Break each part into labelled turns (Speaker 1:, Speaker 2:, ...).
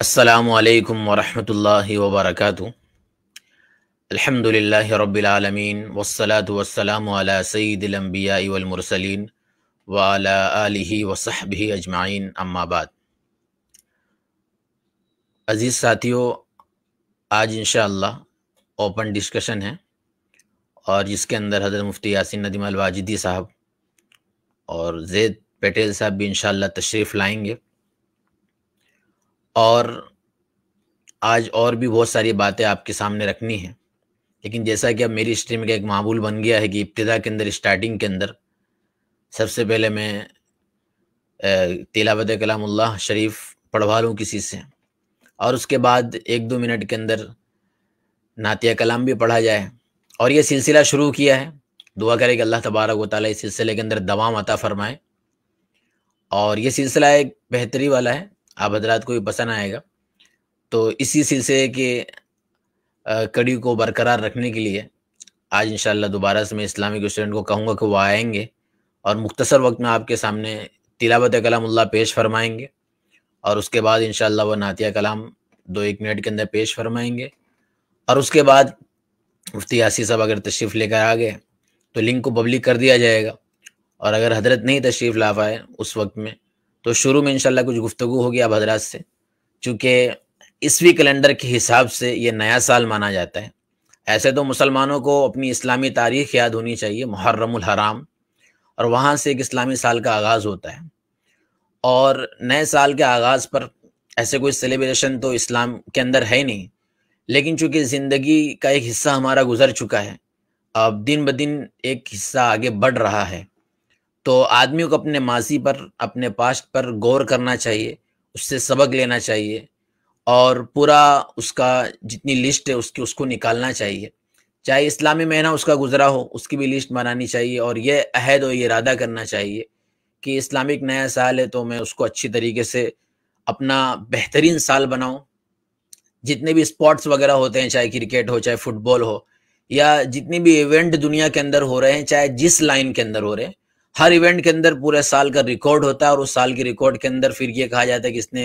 Speaker 1: असलकम वरहमल वबरक अलहमदिल्ला रबालमीन वसलात वसलाम सईदिलम्बियामरसलिन वाली वसहबी अजमाइन अम्माबाद अज़ीज़ साथियों आज इन ओपन डिस्कशन है और जिसके अंदर हज़र मुफ्ती यासिन नदीम अलवाजिदी साहब और जैद पटेल साहब भी इन तशरीफ़ लाएंगे और आज और भी बहुत सारी बातें आपके सामने रखनी है लेकिन जैसा कि अब मेरी स्ट्रीम का एक मामूल बन गया है कि इब्तदा के अंदर स्टार्टिंग के अंदर सबसे पहले मैं तिलावत कलामुल्लाह शरीफ पढ़वा लूँ किसी से और उसके बाद एक दो मिनट के अंदर नातिया कलाम भी पढ़ा जाए और ये सिलसिला शुरू किया है दुआ करें कि अल्लाह तबारक वाली इस सिलसिले के अंदर दवा अता फ़रमाए और ये सिलसिला एक बेहतरी वाला है आप हजरात को भी पसंद आएगा तो इसी सिलसिले के कड़ी को बरकरार रखने के लिए आज इंशाल्लाह दोबारा से मैं इस्लामिक स्टूडेंट को कहूँगा कि वो आएंगे और मुख्तसर वक्त में आपके सामने तिलावत कलामुल्ला पेश फरमाएंगे और उसके बाद इन वो नातिया कलाम दो एक मिनट के अंदर पेश फरमाएंगे और उसके बाद मुफ्ती यासी साहब अगर तशरीफ़ लेकर आ गए तो लिंक को पब्लिक कर दिया जाएगा और अगर हजरत नहीं तशरीफ़ ला पाए उस वक्त में तो शुरू में इंशाल्लाह कुछ गुफ्तगु होगी आप हजरात से चूँकि ईस्वी कैलेंडर के हिसाब से ये नया साल माना जाता है ऐसे तो मुसलमानों को अपनी इस्लामी तारीख याद होनी चाहिए मुहर्रमुल हराम और वहाँ से एक इस्लामी साल का आगाज़ होता है और नए साल के आगाज़ पर ऐसे कोई सेलिब्रेशन तो इस्लाम के अंदर है ही नहीं लेकिन चूँकि ज़िंदगी का एक हिस्सा हमारा गुजर चुका है अब दिन ब दिन एक हिस्सा आगे बढ़ रहा है तो आदमियों को अपने माजी पर अपने पास्ट पर गौर करना चाहिए उससे सबक लेना चाहिए और पूरा उसका जितनी लिस्ट है उसकी उसको निकालना चाहिए चाहे इस्लामी महीना उसका गुजरा हो उसकी भी लिस्ट बनानी चाहिए और यह अहद और इरादा करना चाहिए कि इस्लामिक नया साल है तो मैं उसको अच्छी तरीके से अपना बेहतरीन साल बनाऊं जितने भी स्पोर्ट्स वगैरह होते हैं चाहे क्रिकेट हो चाहे फुटबॉल हो या जितने भी इवेंट दुनिया के अंदर हो रहे हैं चाहे जिस लाइन के अंदर हो रहे हैं हर इवेंट के अंदर पूरे साल का रिकॉर्ड होता है और उस साल के रिकॉर्ड के अंदर फिर ये कहा जाता है कि इसने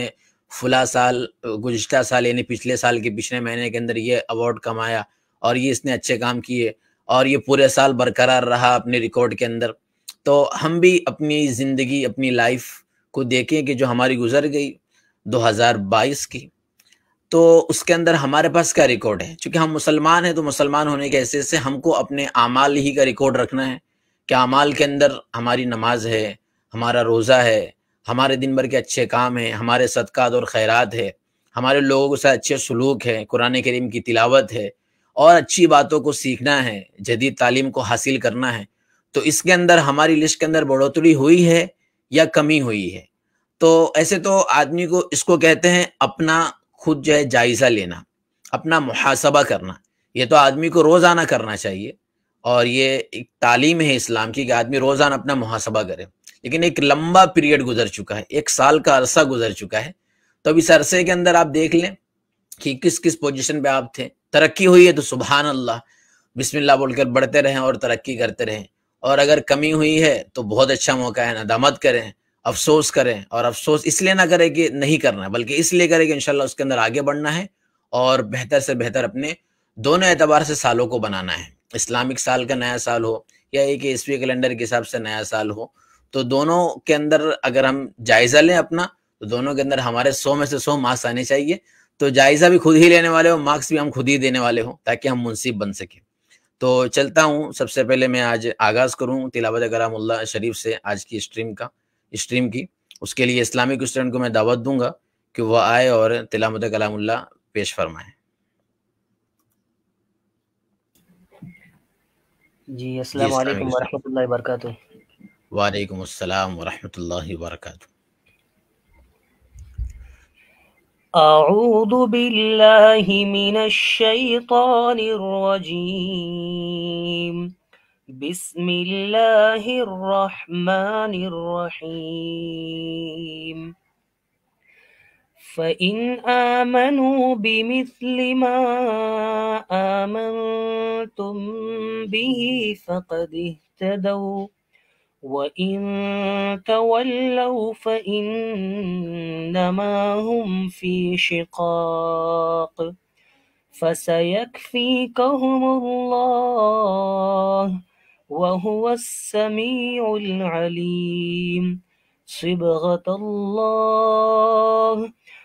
Speaker 1: फुला साल गुजशत साल यानी पिछले साल के पिछले महीने के अंदर ये अवार्ड कमाया और ये इसने अच्छे काम किए और ये पूरे साल बरकरार रहा अपने रिकॉर्ड के अंदर तो हम भी अपनी ज़िंदगी अपनी लाइफ को देखें कि जो हमारी गुजर गई 2022 की तो उसके अंदर हमारे पास क्या रिकॉर्ड है चूँकि हम मुसलमान हैं तो मुसलमान होने के ऐसे से हमको अपने आमाल ही का रिकॉर्ड रखना है क्या अमाल के अंदर हमारी नमाज है हमारा रोज़ा है हमारे दिन भर के अच्छे काम हैं हमारे सदक़ात और खैरात है हमारे लोगों के साथ अच्छे सलूक है कुरान करीम की तिलावत है और अच्छी बातों को सीखना है जदीद तालीम को हासिल करना है तो इसके अंदर हमारी लिस्ट के अंदर बढ़ोतरी हुई है या कमी हुई है तो ऐसे तो आदमी को इसको कहते हैं अपना खुद जो है जायज़ा लेना अपना मुहासबा करना ये तो आदमी को रोज़ाना करना चाहिए और ये एक तालीम है इस्लाम की कि आदमी रोज़ाना अपना मुहासबा करे लेकिन एक लंबा पीरियड गुजर चुका है एक साल का अरसा गुजर चुका है तो अब इस अरसे के अंदर आप देख लें कि किस किस पोजिशन पे आप थे तरक्की हुई है तो सुबहान अल्लाह बिस्मिल्ला बोलकर बढ़ते रहें और तरक्की करते रहें और अगर कमी हुई है तो बहुत अच्छा मौका है नदामत करें अफसोस करें और अफसोस इसलिए ना करें कि नहीं करना बल्कि इसलिए करें कि इनशाला उसके अंदर आगे बढ़ना है और बेहतर से बेहतर अपने दोनों एतबार से सालों को बनाना है इस्लामिक साल का नया साल हो या एक ईस्वी कैलेंडर के हिसाब से नया साल हो तो दोनों के अंदर अगर हम जायजा लें अपना तो दोनों के अंदर हमारे सौ में से सौ मार्क्स आने चाहिए तो जायजा भी खुद ही लेने वाले हो मार्क्स भी हम खुद ही देने वाले हों ताकि हम मुंसिब बन सकें तो चलता हूँ सबसे पहले मैं आज आगाज़ करूँ तिलावत करामुल्ला शरीफ से आज की स्ट्रीम का स्ट्रीम की उसके लिए इस्लामिक स्टूडेंट को मैं दावत दूंगा कि वह आए और तिलावत कलामुल्ला पेश फरमाएँ
Speaker 2: जी अस्सलाम वालेकुम वरहमतुल्लाहि वबरकातुह
Speaker 1: वालेकुम अस्सलाम वरहमतुल्लाहि वबरकातुह
Speaker 2: أعوذ بالله من الشيطان الرجيم بسم الله الرحمن الرحيم فإن آمنوا بمثل ما آمنتم به فقد اهتدوا وإن تولوا فإنما هم في شقاق فسيكفيكهم الله وهو السميع العليم صبغة الله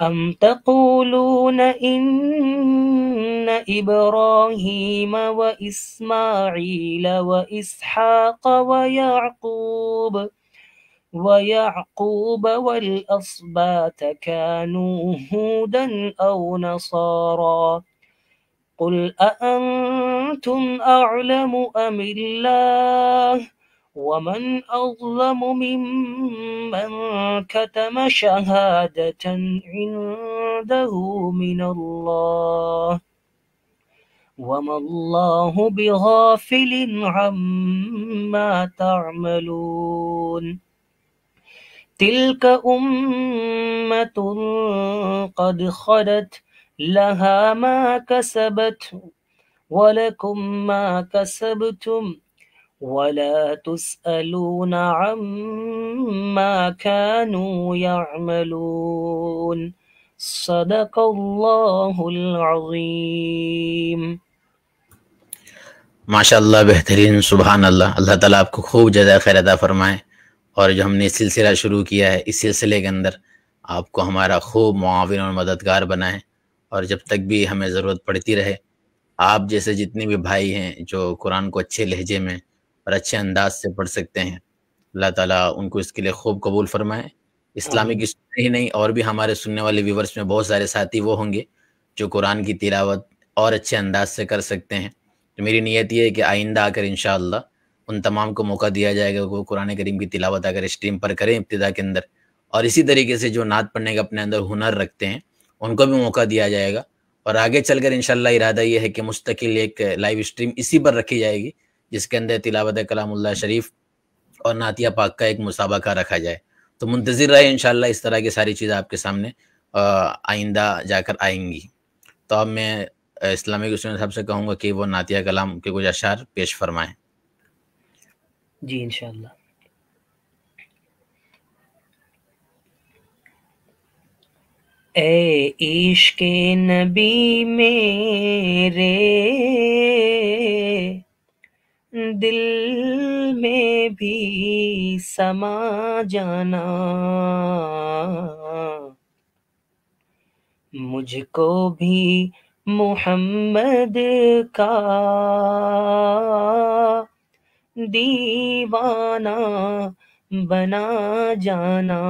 Speaker 2: أم تقولون إن إبراهيم وإسماعيل وإسحاق ويعقوب ويعقوب والأصبات كانوا هودا أو نصارا قل أأنتم أعلم أم الله ؟ ومن أظلم ممن كتم شهادة عنده من الله وما الله بغافل عما تعملون تلك أمة قد خلت لها ما كسبت ولكم ما كسبتم ولا تسألون عما كانوا يعملون صدق الله العظيم
Speaker 1: माशा बेहतरीन सुबहान अल्लाह अल्लाह ताला आपको खूब जदा खैर अदा फरमाए और जो हमने सिलसिला शुरू किया है इस सिलसिले के अंदर आपको हमारा खूब मुआविन और मददगार बनाए और जब तक भी हमें ज़रूरत पड़ती रहे आप जैसे जितने भी भाई हैं जो कुरान को अच्छे लहजे में और अच्छे अंदाज से पढ़ सकते हैं अल्लाह ताला उनको इसके लिए खूब कबूल फरमाए इस्लामिक स्टूडेंट ही नहीं और भी हमारे सुनने वाले व्यूवर्स में बहुत सारे साथी वो होंगे जो कुरान की तिलावत और अच्छे अंदाज से कर सकते हैं तो मेरी नीयत ये है कि आइंदा आकर इन उन तमाम को मौका दिया जाएगा वो कुरान करीम की तिलावत अगर स्ट्रीम पर करें इब्तदा के अंदर और इसी तरीके से जो नात पढ़ने का अपने अंदर हुनर रखते हैं उनको भी मौका दिया जाएगा और आगे चलकर इनशाला इरादा ये है कि मुस्तकिल एक लाइव स्ट्रीम इसी पर रखी जाएगी जिसके अंदर तिलावत कलामुल्ला शरीफ और नातिया पाक का एक मुसाबका रखा जाए तो मुंतज़र रहे इन इस तरह की सारी चीज़ें आपके सामने आइंदा जाकर आएंगी तो अब मैं इस्लामिक स्टूडेंट साहब से कहूँगा कि वो नातिया कलाम के कुछ अशार पेश फरमाएँ
Speaker 2: जी इनशाला ए के नबी मेरे दिल में भी समा जाना मुझको भी मोहम्मद का दीवाना बना जाना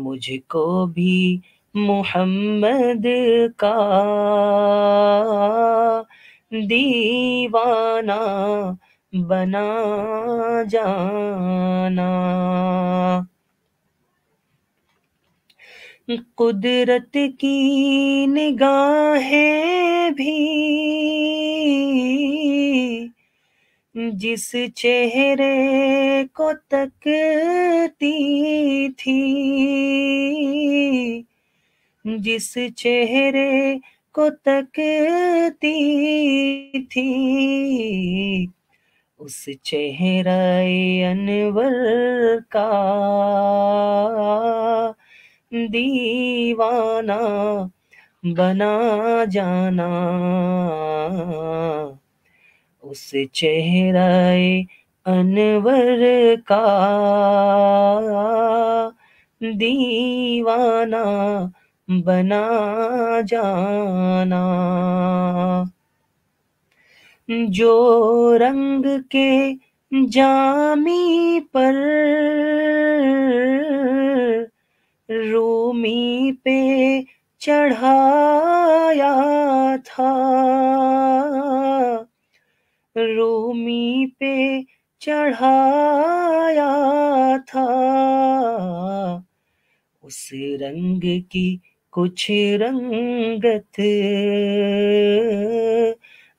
Speaker 2: मुझको भी मोहम्मद का दीवाना बना जाना कुदरत की निगाहें भी जिस चेहरे को तकती थी जिस चेहरे को तकती थी उस चेहरा अनवर का दीवाना बना जाना उस चेहरा अनवर का दीवाना बना जाना जो रंग के जामी पर रूमी पे चढ़ाया था रूमी पे चढ़ाया था उस रंग की कुछ रंगत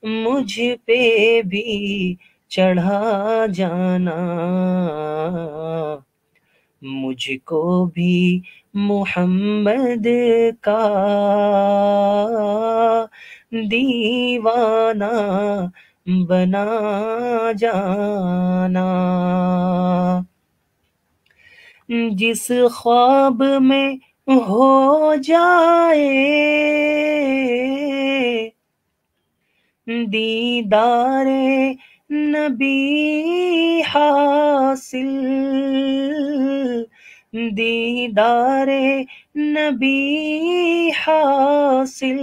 Speaker 2: मुझ पे भी चढ़ा जाना मुझको भी मोहम्मद का दीवाना बना जाना जिस ख्वाब में हो जाए दीदारे नबी हासिल दीदारे नबी हासिल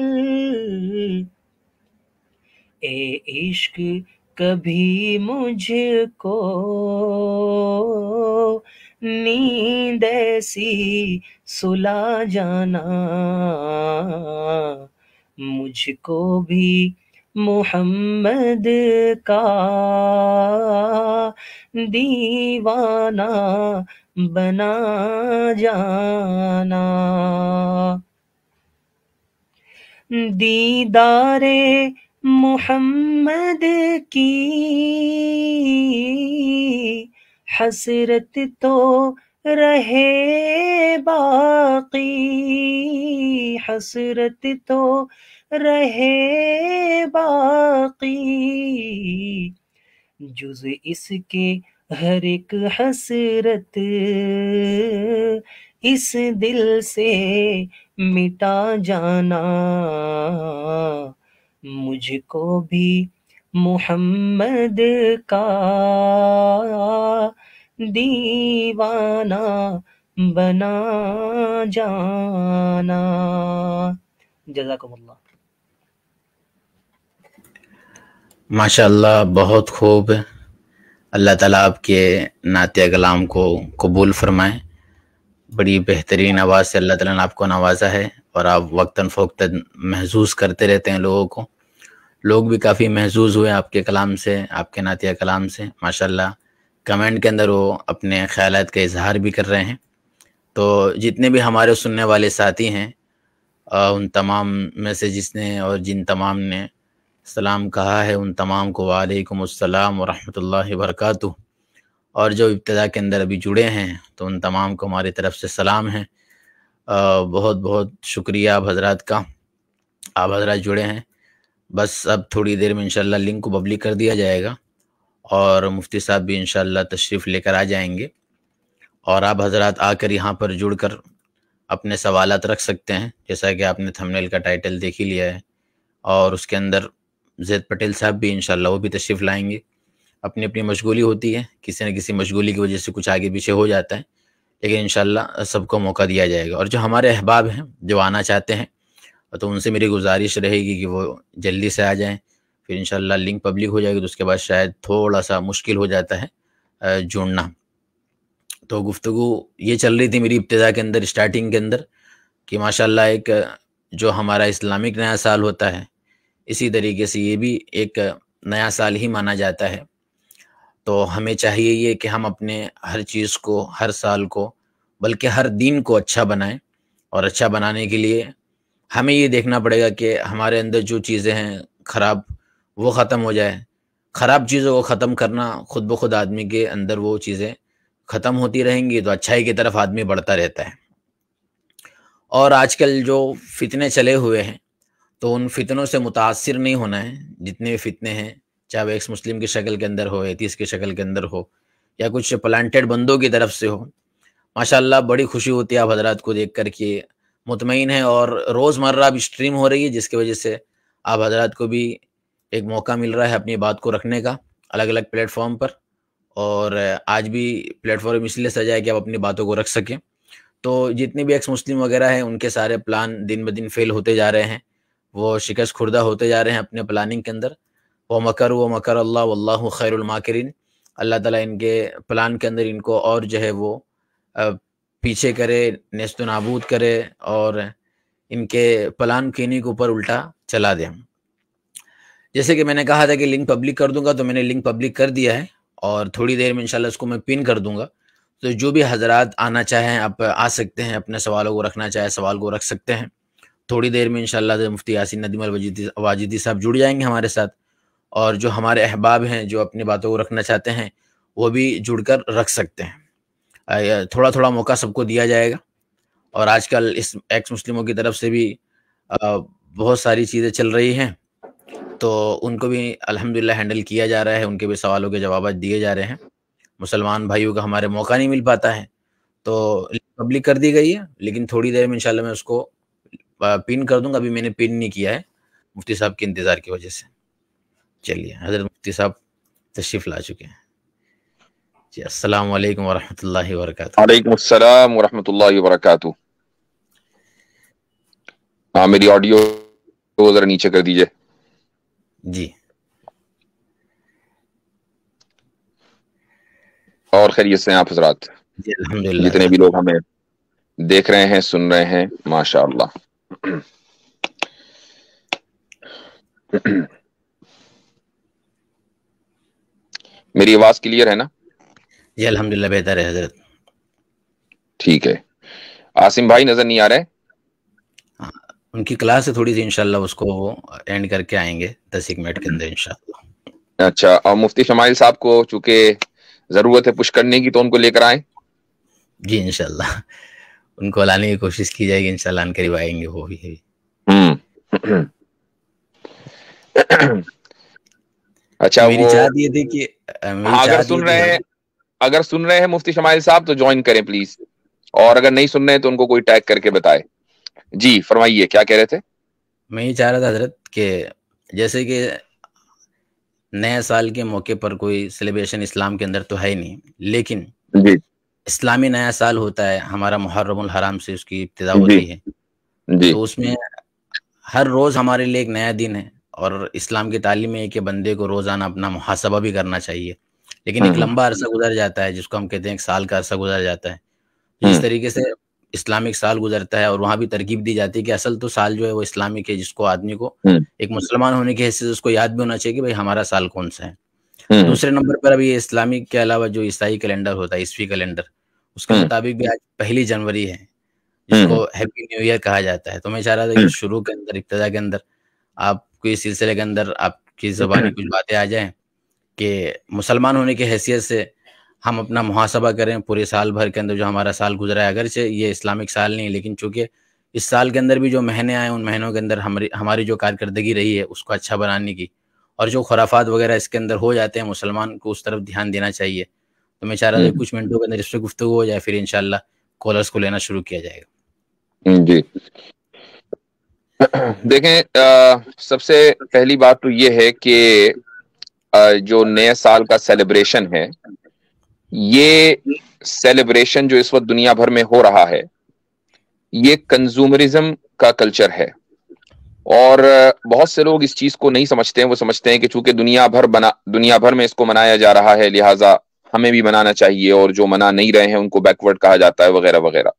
Speaker 2: ए इश्क कभी मुझको नींद ऐसी सुला जाना मुझको भी मोहम्मद का दीवाना बना जाना दीदारे मोहम्मद की हसरत तो रहे बाकी हसरत तो रहे बाकी जुज इसके हर एक हसरत इस दिल से मिटा जाना मुझको भी मोहम्मद का दीवाना बना जाना जजाकुमल्ला
Speaker 1: माशाल्लाह बहुत खूब अल्लाह ताला आपके नाते कलाम को कबूल फरमाए बड़ी बेहतरीन आवाज़ से अल्लाह ताला ने आपको नवाजा है और आप वक्ता फ़ोक्ता महसूस करते रहते हैं लोगों को लोग भी काफ़ी महसूस हुए आपके कलाम से आपके नातिया कलाम से माशाल्लाह कमेंट के अंदर वो अपने ख्याल का इजहार भी कर रहे हैं तो जितने भी हमारे सुनने वाले साथी हैं उन तमाम में से जिसने और जिन तमाम ने सलाम कहा है उन तमाम को वालेकुमसम वरहमल वरक और जो इब्तदा के अंदर अभी जुड़े हैं तो उन तमाम को हमारी तरफ से सलाम है बहुत बहुत शुक्रिया आप हजरात का आप हजरात जुड़े हैं बस अब थोड़ी देर में इंशाल्लाह लिंक को पब्लिक कर दिया जाएगा और मुफ्ती साहब भी इन तशरीफ़ लेकर आ जाएंगे और आप हज़रा आकर यहाँ पर जुड़ कर अपने सवाल रख सकते हैं जैसा कि आपने थंबनेल का टाइटल देख ही लिया है और उसके अंदर जैद पटेल साहब भी इन वो भी तशरीफ़ लाएंगे अपनी अपनी मशगूली होती है किसी न किसी मशगूली की वजह से कुछ आगे पीछे हो जाता है लेकिन इन सबको मौका दिया जाएगा और जो हमारे अहबाब हैं जो आना चाहते हैं तो उनसे मेरी गुजारिश रहेगी कि वो जल्दी से आ जाएँ फिर इनशाला लिंक पब्लिक हो जाएगी तो उसके बाद शायद थोड़ा सा मुश्किल हो जाता है जुड़ना तो गुफ्तु ये चल रही थी मेरी इब्तदा के अंदर स्टार्टिंग के अंदर कि माशाल्लाह एक जो हमारा इस्लामिक नया साल होता है इसी तरीके से ये भी एक नया साल ही माना जाता है तो हमें चाहिए ये कि हम अपने हर चीज़ को हर साल को बल्कि हर दिन को अच्छा बनाएं और अच्छा बनाने के लिए हमें ये देखना पड़ेगा कि हमारे अंदर जो चीज़ें हैं ख़राब वो ख़त्म हो जाए ख़राब चीज़ों को ख़त्म करना खुद ब खुद आदमी के अंदर वो चीज़ें ख़त्म होती रहेंगी तो अच्छाई की तरफ आदमी बढ़ता रहता है और आजकल जो फितने चले हुए हैं तो उन फितनों से मुतासर नहीं होना है जितने भी फितने हैं चाहे वह एक मुस्लिम की शक्ल के अंदर हो एतीस की शक्ल के अंदर हो या कुछ प्लान्टेड बंदों की तरफ से हो माशाल्लाह बड़ी खुशी होती है आप हजरात को देख कर के मुतमिन है और रोज़मर्रा अब स्ट्रीम हो रही है जिसकी वजह से आप हजरात को भी एक मौका मिल रहा है अपनी बात को रखने का अलग अलग प्लेटफॉर्म पर और आज भी प्लेटफॉर्म इसलिए सजा है कि आप अपनी बातों को रख सकें तो जितने भी एक्स मुस्लिम वगैरह हैं उनके सारे प्लान दिन ब दिन फेल होते जा रहे हैं वो शिकस्त खुर्दा होते जा रहे हैं अपने प्लानिंग के अंदर वो मकर व मकर अल्लाह खैरुल खैरमाकरीन अल्लाह ताला इनके प्लान के अंदर इनको और जो है वो पीछे करे नस्त नाबूद करे और इनके प्लान के इन्हीं के ऊपर उल्टा चला दें जैसे कि मैंने कहा था कि लिंक पब्लिक कर दूंगा तो मैंने लिंक पब्लिक कर दिया है और थोड़ी देर में इंशाल्लाह इसको मैं पिन कर दूंगा तो जो भी हजरात आना चाहें आप आ सकते हैं अपने सवालों को रखना चाहे सवाल को रख सकते हैं थोड़ी देर में इंशाल्लाह मुफ्ती यासिन नदीम वाजिदी साहब जुड़ जाएंगे हमारे साथ और जो हमारे अहबाब हैं जो अपनी बातों को रखना चाहते हैं वो भी जुड़कर रख सकते हैं थोड़ा थोड़ा मौका सबको दिया जाएगा और आजकल इस एक्स मुस्लिमों की तरफ से भी बहुत सारी चीज़ें चल रही हैं तो उनको भी अल्हम्दुलिल्लाह हैंडल किया जा रहा है उनके भी सवालों के जवाब दिए जा रहे हैं मुसलमान भाइयों का हमारे मौका नहीं मिल पाता है तो पब्लिक कर दी गई है लेकिन थोड़ी देर में इंशाल्लाह मैं उसको पिन कर दूंगा अभी मैंने पिन नहीं किया है मुफ्ती साहब के इंतज़ार की वजह से चलिए हजरत मुफ्ती साहब तशरीफ़ ला चुके हैं जी अस्सलाम वालेकुम वरहमतुल्लाहि वबरकातुहू
Speaker 3: वालेकुम अस्सलाम हाँ मेरी ऑडियो ज़रा नीचे कर दीजिए जी और खैरियत से आप हजरात जितने भी लोग हमें देख रहे हैं सुन रहे हैं माशा मेरी आवाज क्लियर है ना जी अल्हम्दुलिल्लाह बेहतर है हजरत ठीक है आसिम भाई नजर नहीं आ रहे
Speaker 1: उनकी क्लास है थोड़ी सी इनशाला उसको एंड करके आएंगे दस एक मिनट के अंदर इंशाल्लाह
Speaker 3: अच्छा और मुफ्ती शमाइल साहब को चूंकि जरूरत है पुश करने की तो उनको लेकर आए
Speaker 1: जी इंशाल्लाह उनको लाने की कोशिश की जाएगी अन करीब आएंगे वो भी हम्म। अच्छा मेरी चाहत ये थी कि हाँ, अगर सुन
Speaker 4: रहे हैं
Speaker 3: अगर सुन रहे हैं मुफ्ती शमाइल साहब तो ज्वाइन करें प्लीज और अगर नहीं सुन रहे हैं तो उनको कोई टैग करके बताए जी फरमाइए क्या कह रहे थे
Speaker 1: मैं ये चाह रहा था हजरत के जैसे कि नए साल के मौके पर कोई सेलिब्रेशन इस्लाम के अंदर तो है ही नहीं लेकिन जी इस्लामी नया साल होता है हमारा मुहर्रम हराम से उसकी इब्तदा होती है जी तो उसमें हर रोज हमारे लिए एक नया दिन है और इस्लाम की तालीम है कि बंदे को रोजाना अपना मुहासबा भी करना चाहिए लेकिन एक हम्म। लंबा अरसा गुजर जाता है जिसको हम कहते हैं एक साल का अरसा गुजर जाता है हम्म। इस तरीके से इस्लामिक साल गुजरता है और वहां भी तरकीब दी जाती है कि असल तो साल जो है वो इस्लामिक है जिसको आदमी को हम्म। एक मुसलमान होने की हैसियत उसको याद भी होना चाहिए कि भाई हमारा साल कौन सा है हम्म। दूसरे नंबर पर अभी इस्लामिक के अलावा जो ईसाई कैलेंडर होता है ईस्वी कैलेंडर उसके हम्म। मुताबिक भी आज पहली जनवरी है जिसको हैप्पी न्यू ईयर कहा जाता है तो मैं चाह रहा था कि शुरू के अंदर इब्तदा के अंदर आपको इस सिलसिले के अंदर आपकी जबानी कुछ बातें आ जाए कि मुसलमान होने की हैसियत से हम अपना मुहासभा करें पूरे साल भर के अंदर जो हमारा साल गुजरा है अगरचे ये इस्लामिक साल नहीं है लेकिन चूंकि इस साल के अंदर भी जो महीने आए उन महीनों के अंदर हमारी हमारी जो कारकर्दगी रही है उसको अच्छा बनाने की और जो खुराफात वगैरह इसके अंदर हो जाते हैं मुसलमान को उस तरफ ध्यान देना चाहिए तो मैं चाह रहा था हम्म। कुछ मिनटों के अंदर इस पर गुफ्तु हो जाए फिर इनशाला कॉलर्स को लेना शुरू किया जाएगा हम्म, जी देखें आ, सबसे
Speaker 3: पहली बात तो ये है कि आ, जो नए साल का सेलिब्रेशन है ये सेलिब्रेशन जो इस वक्त दुनिया भर में हो रहा है ये कंज्यूमरिज्म का कल्चर है और बहुत से लोग इस चीज को नहीं समझते हैं वो समझते हैं कि चूंकि दुनिया भर बना दुनिया भर में इसको मनाया जा रहा है लिहाजा हमें भी मनाना चाहिए और जो मना नहीं रहे हैं उनको बैकवर्ड कहा जाता है वगैरह वगैरह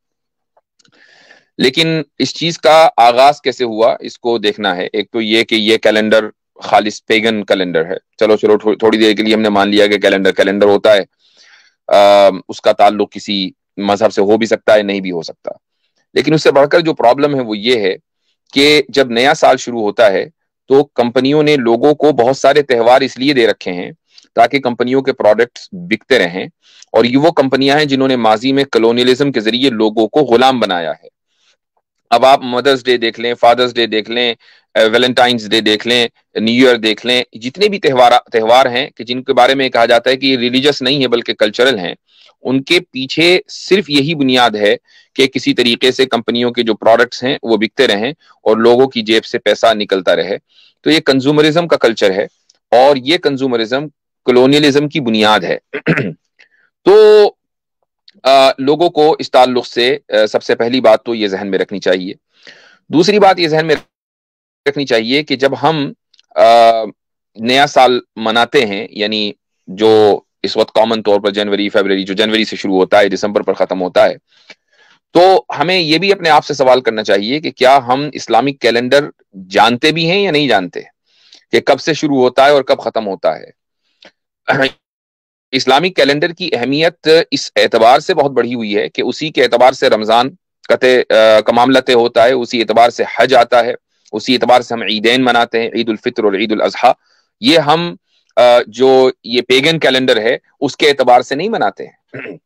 Speaker 3: लेकिन इस चीज का आगाज कैसे हुआ इसको देखना है एक तो ये कि ये कैलेंडर खालिस पेगन कैलेंडर है चलो चलो थो, थोड़ी देर के लिए हमने मान लिया कि कैलेंडर कैलेंडर होता है आ, उसका ताल्लुक किसी मजहब से हो भी सकता है नहीं भी हो सकता लेकिन उससे बढ़कर जो प्रॉब्लम है वो ये है कि जब नया साल शुरू होता है तो कंपनियों ने लोगों को बहुत सारे त्यौहार इसलिए दे रखे हैं ताकि कंपनियों के प्रोडक्ट्स बिकते रहें और ये वो कंपनियां हैं जिन्होंने माजी में कलोनियलिज्म के जरिए लोगों को गुलाम बनाया है अब आप मदर्स डे देख लें फादर्स डे देख लें वेलेंटाइंस डे देख लें न्यू ईयर देख लें जितने भी त्यौहार त्यौहार हैं कि जिनके बारे में कहा जाता है कि ये रिलीजियस नहीं है बल्कि कल्चरल हैं उनके पीछे सिर्फ यही बुनियाद है कि किसी तरीके से कंपनियों के जो प्रोडक्ट्स हैं वो बिकते रहें और लोगों की जेब से पैसा निकलता रहे तो ये कंज्यूमरिज्म का कल्चर है और ये कंज्यूमरिज्म कॉलोनियलिज्म की बुनियाद है तो लोगों को इस ताल्लुक से सबसे पहली बात तो ये जहन में रखनी चाहिए दूसरी बात ये जहन में रखनी चाहिए कि जब हम नया साल मनाते हैं यानी जो इस वक्त कॉमन तौर पर जनवरी फरवरी जो जनवरी से शुरू होता है दिसंबर पर ख़त्म होता है तो हमें यह भी अपने आप से सवाल करना चाहिए कि क्या हम इस्लामिक कैलेंडर जानते भी हैं या नहीं जानते कि कब से शुरू होता है और कब ख़त्म होता है इस्लामिक कैलेंडर की अहमियत इस एतबार से बहुत बढ़ी हुई है कि उसी के एतबार से रमज़ान कते का मामला तय होता है उसी एतबार से हज आता है उसी एतबार से हम ईदेन मनाते हैं ईद उलफित और ईद उजहा ये हम जो ये पेगन कैलेंडर है उसके एतबार से नहीं मनाते हैं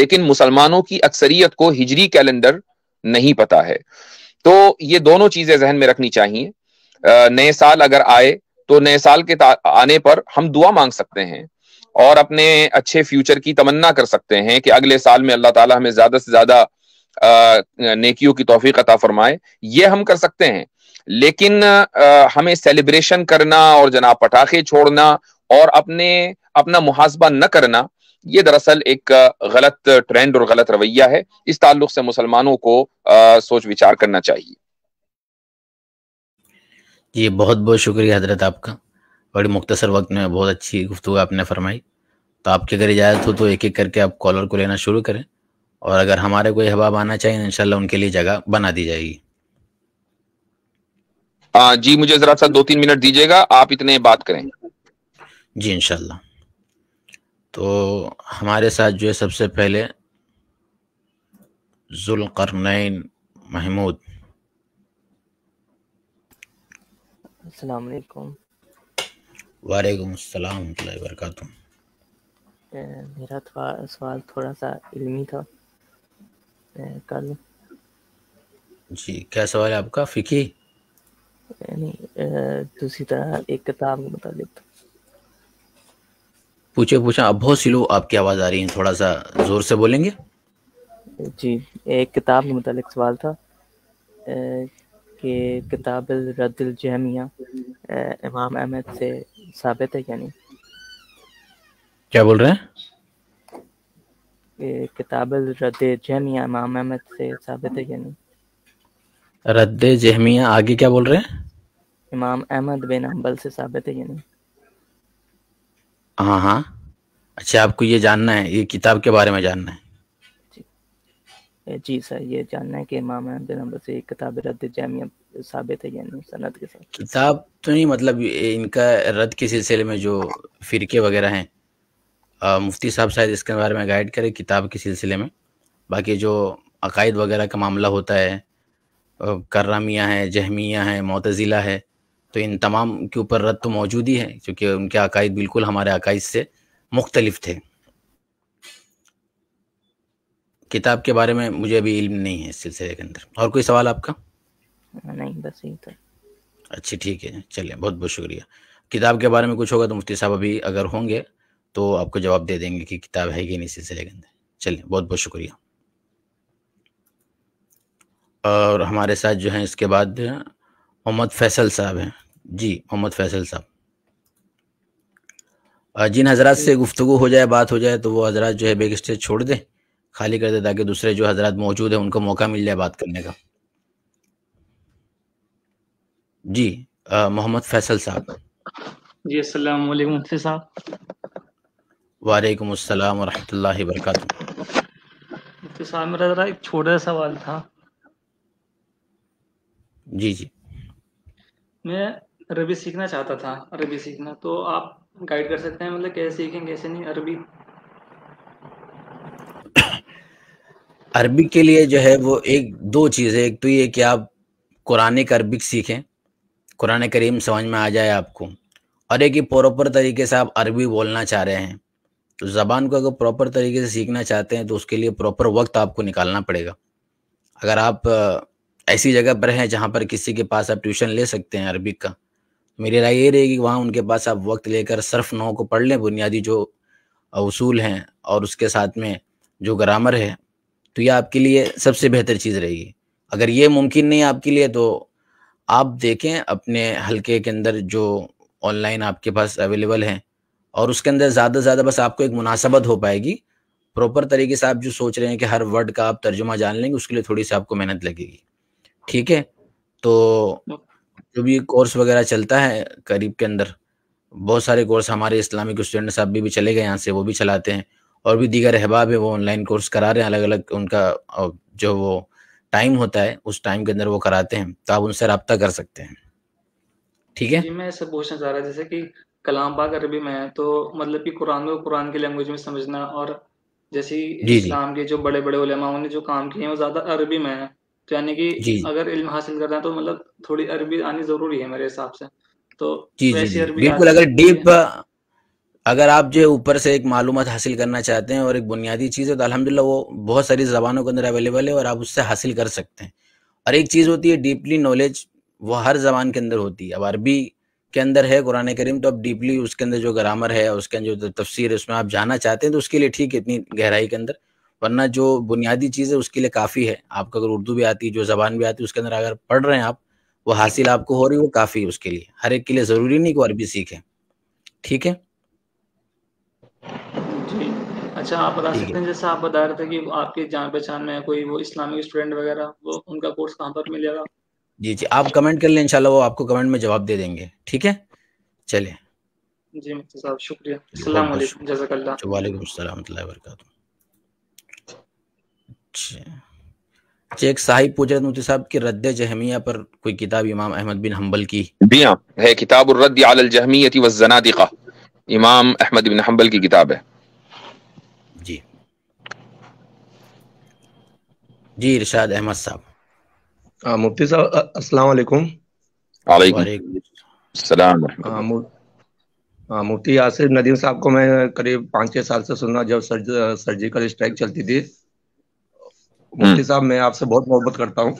Speaker 3: लेकिन मुसलमानों की अक्सरियत को हिजरी कैलेंडर नहीं पता है तो ये दोनों चीजें जहन में रखनी चाहिए नए साल अगर आए तो नए साल के आने पर हम दुआ मांग सकते हैं और अपने अच्छे फ्यूचर की तमन्ना कर सकते हैं कि अगले साल में अल्लाह ताला हमें ज्यादा से ज्यादा नेकियों की तोफीक अता फरमाए ये हम कर सकते हैं लेकिन आ, हमें सेलिब्रेशन करना और जनाब पटाखे छोड़ना और अपने अपना मुहासबा न करना ये दरअसल एक गलत ट्रेंड और गलत रवैया है इस ताल्लुक से मुसलमानों को आ, सोच विचार करना चाहिए
Speaker 1: जी बहुत बहुत शुक्रिया हजरत आपका बड़ी मुख्तसर वक्त में बहुत अच्छी गुफ्तु आपने फरमाई तो आपकी अगर इजाज़त हो तो एक एक करके आप कॉलर को लेना शुरू करें और अगर हमारे कोई हबाब आना चाहिए इनशाला उनके लिए जगह बना दी जाएगी
Speaker 3: आ, जी मुझे ज़रा सा दो तीन मिनट दीजिएगा आप इतने बात करें
Speaker 1: जी इनशाला तो हमारे साथ जो है सबसे पहले जुलकरनैन महमूद अस्सलाम वालेकुम अस्सलाम वरक
Speaker 2: मेरा थवा, सवाल थोड़ा सा इल्मी था कल
Speaker 1: जी क्या सवाल है आपका फ़िकी दूसरी तरह एक किताब के मुताबिक पूछे पूछा अब बहुत सी लोग आपकी आवाज़ आ रही है थोड़ा सा ज़ोर से बोलेंगे
Speaker 2: जी एक किताब के मुतालिक सवाल था कि किताब रद्दलजहमिया इमाम अहमद से साबित है यानी क्या बोल रहे हैं किताब जहमिया इमाम अहमद से साबित है यानी
Speaker 1: रद्द जहमिया आगे क्या बोल रहे हैं
Speaker 2: इमाम अहमद बिन अम्बल से साबित है यानी
Speaker 1: हाँ हाँ अच्छा आपको ये जानना है ये किताब के बारे में जानना है
Speaker 2: जी सर ये जानना है कि इमाम अहमद नंबर से किताब रद्द जामिया साबित है यानी सनद के साथ
Speaker 1: किताब तो नहीं मतलब इनका रद्द के सिलसिले में जो फ़िरके वगैरह हैं मुफ्ती साहब शायद इसके बारे में गाइड करें किताब के सिलसिले में बाकी जो अकायद वगैरह का मामला होता है करामिया है जहमिया है मोतज़िला है तो इन तमाम के ऊपर रद्द तो मौजूद ही है क्योंकि उनके अकायद बिल्कुल हमारे अकायद से मुख्तलिफ थे किताब के बारे में मुझे अभी इल्म नहीं है इस सिलसिले के अंदर और कोई सवाल आपका
Speaker 2: नहीं बस यही तो
Speaker 1: अच्छी ठीक है चलिए बहुत बहुत शुक्रिया किताब के बारे में कुछ होगा तो मुफ्ती साहब अभी अगर होंगे तो आपको जवाब दे देंगे कि किताब है कि नहीं सिलसिले के अंदर चलिए बहुत बहुत शुक्रिया और हमारे साथ जो है इसके बाद मोहम्मद फैसल साहब हैं जी मोहम्मद फैसल साहब जिन हजरात से गुफ्तु हो जाए बात हो जाए तो वो हजरात जो है बेग स्टेज छोड़ दें खाली कर दे ताकि दूसरे जो हजरत मौजूद हैं उनको मौका मिल जाए बात करने का जी मोहम्मद फैसल साहब
Speaker 2: जी अस्सलाम वालेकुम मुफ्ती साहब
Speaker 1: वालेकुम अस्सलाम वरहमतुल्लाहि वबरकातुहू
Speaker 2: मुफ्ती साहब मेरा ज़रा एक छोटा सा सवाल था जी जी मैं अरबी सीखना चाहता था अरबी सीखना तो आप गाइड कर सकते हैं मतलब कैसे सीखें कैसे नहीं अरबी
Speaker 1: अरबिक के लिए जो है वो एक दो चीज़ है एक तो ये कि आप कुरान अरबिक सीखें कुरान करीम समझ में आ जाए आपको और एक ही प्रॉपर तरीके से आप अरबी बोलना चाह रहे हैं तो ज़बान को अगर प्रॉपर तरीके से सीखना चाहते हैं तो उसके लिए प्रॉपर वक्त आपको निकालना पड़ेगा अगर आप ऐसी जगह पर हैं जहाँ पर किसी के पास आप ट्यूशन ले सकते हैं अरबिक का मेरी राय ये रहेगी कि वहाँ उनके पास आप वक्त लेकर सर्फ नौ को पढ़ लें बुनियादी जो असूल हैं और उसके साथ में जो ग्रामर है तो ये आपके लिए सबसे बेहतर चीज़ रहेगी अगर ये मुमकिन नहीं आपके लिए तो आप देखें अपने हलके के अंदर जो ऑनलाइन आपके पास अवेलेबल हैं और उसके अंदर ज़्यादा से ज़्यादा बस आपको एक मुनासबत हो पाएगी प्रॉपर तरीके से आप जो सोच रहे हैं कि हर वर्ड का आप तर्जुमा जान लेंगे उसके लिए थोड़ी सी आपको मेहनत लगेगी ठीक है तो हाँ। जो भी कोर्स वगैरह चलता है करीब के अंदर बहुत सारे कोर्स हमारे इस्लामिक स्टूडेंट साहब भी, भी चले गए यहाँ से वो भी चलाते हैं और भी दीगर अहबाब है वो ऑनलाइन कोर्स करा रहे हैं अलग अलग उनका जो वो टाइम होता है उस टाइम के अंदर वो कराते हैं तो आप उनसे रब्ता कर सकते हैं ठीक है जी
Speaker 2: मैं सब पूछना चाह रहा जैसे कि कलाम पाक अरबी में है तो मतलब कि कुरान को कुरान की लैंग्वेज में समझना और जैसे इस्लाम के जो बड़े बड़े उलेमा ने जो काम किए हैं वो ज्यादा अरबी में है तो यानी कि अगर इल्म हासिल करना है तो मतलब थोड़ी अरबी आनी जरूरी है मेरे हिसाब से
Speaker 4: तो
Speaker 1: जी, जी, जी, बिल्कुल अगर डीप अगर आप जो ऊपर से एक मालूम हासिल करना चाहते हैं और एक बुनियादी चीज़ है तो अलहमदिल्ला वो बहुत सारी ज़बानों के अंदर अवेलेबल है और आप उससे हासिल कर सकते हैं और एक चीज़ होती है डीपली नॉलेज वो हर ज़बान के अंदर होती है अब अरबी के अंदर है कुरान करीम तो आप डीपली उसके अंदर जो ग्रामर है उसके अंदर जो तफसर है उसमें आप जाना चाहते हैं तो उसके लिए ठीक है इतनी गहराई के अंदर वरना जो बुनियादी चीज़ है उसके लिए काफ़ी है आपको अगर उर्दू भी आती है जो ज़बान भी आती है उसके अंदर अगर पढ़ रहे हैं आप वो हासिल आपको हो रही है वो काफ़ी है उसके लिए हर एक के लिए ज़रूरी नहीं कि वो अरबी सीखें ठीक है
Speaker 2: अच्छा आप बता सकते हैं जैसे आप बता रहे थे कि आपके जान पहचान में कोई वो इस्लामिक स्टूडेंट वगैरह वो उनका कोर्स कहाँ पर मिलेगा
Speaker 1: जी जी आप कमेंट कर लें इंशाल्लाह वो आपको कमेंट में जवाब दे देंगे ठीक है चलिए
Speaker 2: जी मुफ्ती साहब शुक्रिया अस्सलाम वालेकुम जजाकल्लाह
Speaker 1: वालेकुम अस्सलाम वरहमतुल्लाहि वबरकातुहू अच्छा चेक साहिब पूछ रहे मुफ्ती साहब की रद्द जहमिया पर कोई किताब इमाम अहमद बिन हंबल की जी हां है
Speaker 3: किताब रद्द अल जहमियत व जनादिका इमाम अहमद बिन हंबल की किताब है
Speaker 1: जी इरशाद अहमद साहब
Speaker 4: मुफ्ती साहब अस्सलाम वालेकुम सलाम मुफ्ती आसिफ नदीम साहब को मैं करीब पाँच छह साल से सुना जब सर्ज, सर्जिकल स्ट्राइक चलती थी मुफ्ती हम्म। साहब मैं आपसे बहुत मोहब्बत करता हूँ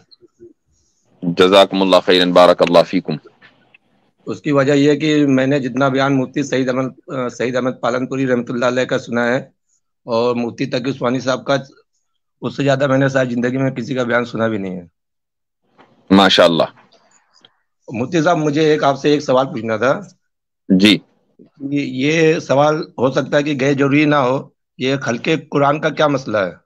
Speaker 4: उसकी वजह यह कि मैंने जितना बयान मुफ्ती सईद अहमद सईद अहमद पालनपुरी रहमत का सुना है और मुफ्ती तकी उस्मानी साहब का उससे ज्यादा मैंने सारी जिंदगी में किसी का बयान सुना भी नहीं है
Speaker 3: माशाल्लाह
Speaker 4: मुफ्ती साहब मुझे एक आपसे एक सवाल पूछना था जी ये सवाल हो सकता है कि गैर जरूरी ना हो ये हल्के कुरान का क्या मसला है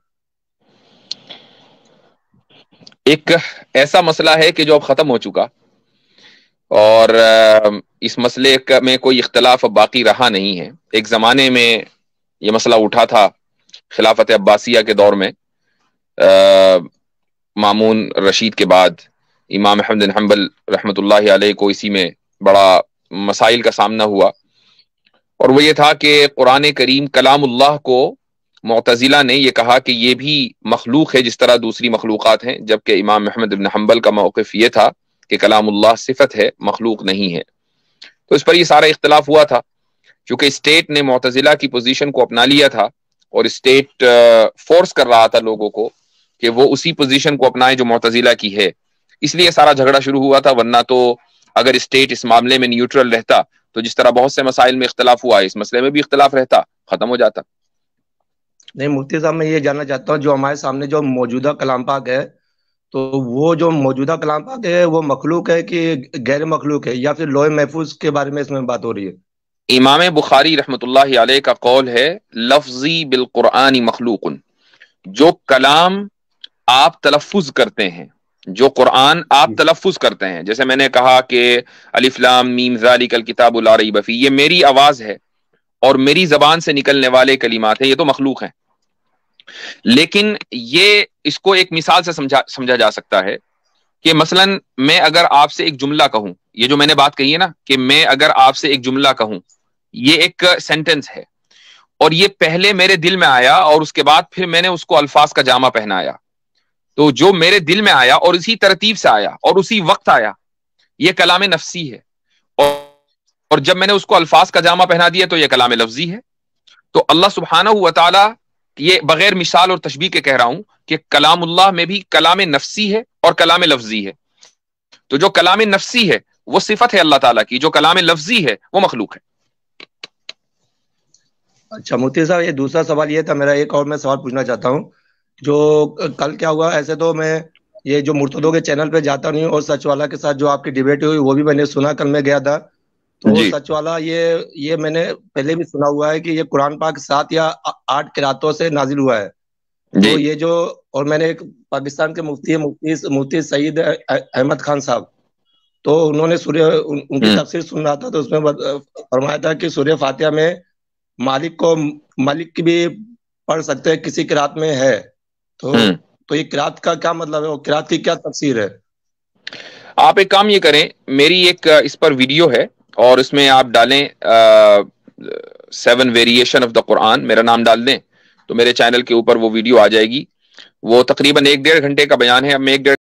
Speaker 3: एक ऐसा मसला है कि जो अब ख़त्म हो चुका और इस मसले में कोई इख्तलाफ बाकी रहा नहीं है एक ज़माने में ये मसला उठा था खिलाफत अब्बासिया के दौर में मामून रशीद के बाद इमाम अहमद हम्बल रहमत आलह को इसी में बड़ा मसाइल का सामना हुआ और वो ये था कि कुरान करीम कलामुल्लाह को मतजिला ने यह कहा कि ये भी मखलूक है जिस तरह दूसरी मखलूक हैं जबकि इमाम महमद इबन हम्बल का मौकफ़ ये था कि कलामुल्लाह सिफत है मखलूक नहीं है तो इस पर यह सारा इख्तलाफ हुआ था क्योंकि स्टेट ने मतजिला की पोजिशन को अपना लिया था और स्टेट फोर्स कर रहा था लोगों को कि वो उसी पोजीशन को अपनाएं जो मोतजिला की है इसलिए सारा झगड़ा शुरू हुआ था वरना तो अगर स्टेट इस मामले में न्यूट्रल रहता तो जिस तरह बहुत से मसाइल में इख्तलाफ हुआ इस मसले में भी इख्तलाफ रहता खत्म हो जाता
Speaker 4: नहीं मुफ्ती साहब मैं ये जानना चाहता हूँ जो हमारे सामने जो मौजूदा कलाम पाक है तो वो जो मौजूदा कलाम पाक है वो मखलूक है कि गैर मखलूक है या फिर लोहे महफूज के बारे में इसमें बात हो रही है
Speaker 3: इमाम बुखारी रहमत का कौल है लफजी बिल कुरानी मखलूक जो कलाम आप तलफुज करते हैं जो कुरान आप तलफुज करते हैं जैसे मैंने कहा कि अलिफ्लाम मीम जाली कल किताब उला रही बफी ये मेरी आवाज है और मेरी जबान से निकलने वाले कलीमात हैं ये तो मखलूक हैं लेकिन ये इसको एक मिसाल से समझा समझा जा सकता है कि मसलन मैं अगर आपसे एक जुमला कहूं ये जो मैंने बात कही है ना कि मैं अगर आपसे एक जुमला कहूं ये एक सेंटेंस है और ये पहले मेरे दिल में आया और उसके बाद फिर मैंने उसको अल्फाज का जामा पहनाया तो जो मेरे दिल में आया और इसी तरतीब से आया और उसी वक्त आया ये कलाम नफसी है और और जब मैंने उसको अल्फाज का जामा पहना दिया तो यह कलाम लफ्जी है तो अल्लाह सुबहाना हुआ ताला ये बगैर मिसाल और तशबी के कह रहा हूं कि कलामुल्लाह में भी कलाम नफसी है और कलाम लफ्जी है तो जो कलाम नफसी है वो सिफत है अल्लाह ताला की जो कलाम लफ्जी है वो मखलूक है
Speaker 4: अच्छा मोती साहब ये दूसरा सवाल ये था मेरा एक और मैं सवाल पूछना चाहता हूँ जो कल क्या हुआ ऐसे तो मैं ये जो मुर्तदों के चैनल पे जाता नहीं और सच वाला के साथ जो आपकी डिबेट हुई वो भी मैंने सुना कल मैं गया था तो सच वाला ये ये मैंने पहले भी सुना हुआ है कि ये कुरान पाक सात या आठ किरातों से नाजिल हुआ है तो ये जो और मैंने एक पाकिस्तान के मुफ्ती मुफ्ती मुफ्ती सईद अहमद खान साहब तो उन्होंने सूर्य उन, उनकी हम्म। तफसीर सुन रहा था तो उसमें फरमाया था कि सूर्य फातिहा में मालिक को मालिक की भी पढ़ सकते हैं किसी किरात में है तो हम्म। तो ये किरात का क्या मतलब है वो किरात की क्या तफसीर है
Speaker 3: आप एक काम ये करें मेरी एक इस पर वीडियो है और इसमें आप डालें seven variation of the Quran मेरा नाम डाल दें तो मेरे चैनल के ऊपर वो वीडियो आ जाएगी वो तकरीबन एक डेढ़ घंटे का बयान है अब मैं एक डेढ़